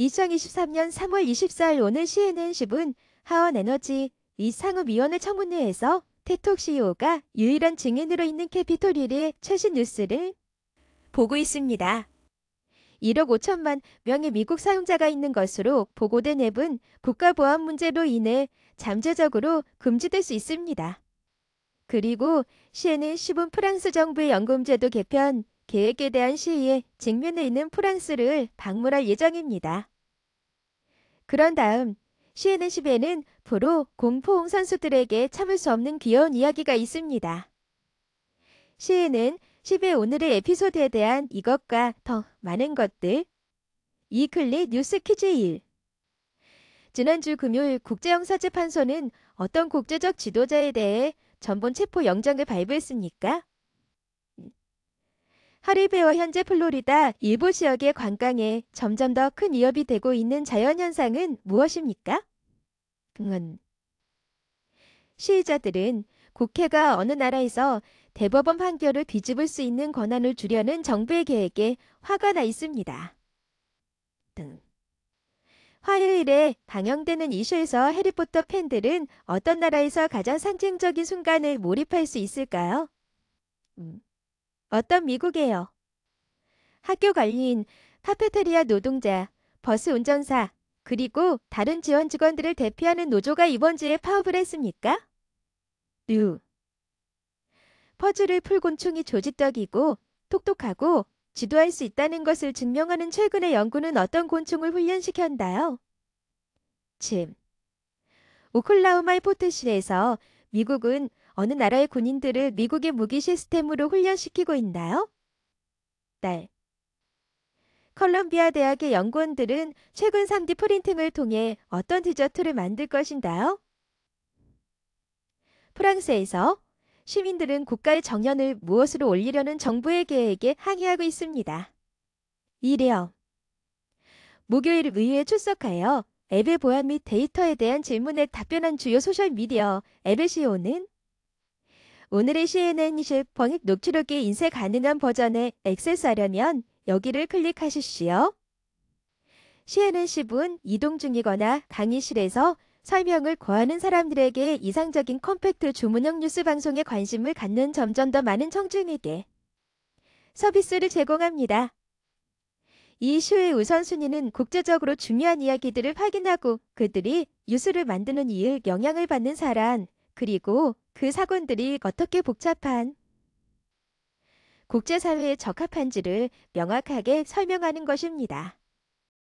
2023년 3월 24일 오는 CNN 1 0문 하원에너지 이상우위원회 청문회에서 태톡 CEO가 유일한 증인으로 있는 캐피톨 1의 최신 뉴스를 보고 있습니다. 1억 5천만 명의 미국 사용자가 있는 것으로 보고된 앱은 국가보안 문제로 인해 잠재적으로 금지될 수 있습니다. 그리고 CNN 1 0문 프랑스 정부의 연금제도 개편 계획에 대한 시위에 직면해 있는 프랑스를 방문할 예정입니다. 그런 다음 시에는 시0는 프로 공포홍 선수들에게 참을 수 없는 귀여운 이야기가 있습니다. 시에는 시0 오늘의 에피소드에 대한 이것과 더 많은 것들 이클릭 뉴스 퀴즈 1 지난주 금요일 국제형사재판소는 어떤 국제적 지도자에 대해 전본 체포영장을 발부했습니까? 허리베어 현재 플로리다 일부 지역의 관광에 점점 더 큰 위협이 되고 있는 자연현상은 무엇입니까? 응원. 시위자들은 국회가 어느 나라에서 대법원 판결을 뒤집을 수 있는 권한을 주려는 정부의 계획에 화가 나 있습니다. 등. 화요일에 방영되는 이슈에서 해리포터 팬들은 어떤 나라에서 가장 상징적인 순간을 몰입할 수 있을까요? 음. 어떤 미국에요 학교 관리인, 카페테리아 노동자, 버스 운전사, 그리고 다른 지원 직원들을 대표하는 노조가 이번 주에 파업을 했습니까? 뉴. 퍼즐을 풀 곤충이 조직적이고 똑똑하고 지도할 수 있다는 것을 증명하는 최근의 연구는 어떤 곤충을 훈련시켰나요? 침. 오클라우마의 포트시에서 미국은 어느 나라의 군인들을 미국의 무기 시스템으로 훈련시키고 있나요? 딸. 컬럼비아 대학의 연구원들은 최근 3D 프린팅을 통해 어떤 디저트를 만들 것인가요? 프랑스에서 시민들은 국가의 정년을 무엇으로 올리려는 정부의 계획에 항의하고 있습니다. 이래요. 목요일 의회에 출석하여 앱의 보안 및 데이터에 대한 질문에 답변한 주요 소셜미디어 LCO는 오늘의 c n n 2 0번역 녹취록이 인쇄 가능한 버전에 액세스하려면 여기를 클릭하십시오. c n n 10은 이동 중이거나 강의실에서 설명을 구하는 사람들에게 이상적인 컴팩트 주문형 뉴스 방송에 관심을 갖는 점점 더 많은 청중에게 서비스를 제공합니다. 이 쇼의 우선순위는 국제적으로 중요한 이야기들을 확인하고 그들이 뉴스를 만드는 이에 영향을 받는 사람, 그리고 그 사건들이 어떻게 복잡한 국제사회에 적합한지를 명확하게 설명하는 것입니다.